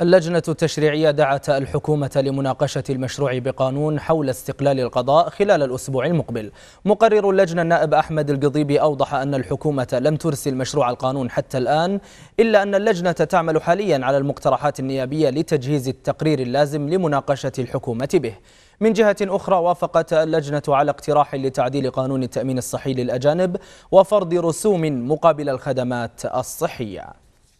اللجنة التشريعية دعت الحكومة لمناقشة المشروع بقانون حول استقلال القضاء خلال الأسبوع المقبل مقرر اللجنة النائب أحمد القضيبي أوضح أن الحكومة لم ترسل مشروع القانون حتى الآن إلا أن اللجنة تعمل حاليا على المقترحات النيابية لتجهيز التقرير اللازم لمناقشة الحكومة به من جهة أخرى وافقت اللجنة على اقتراح لتعديل قانون التأمين الصحي للأجانب وفرض رسوم مقابل الخدمات الصحية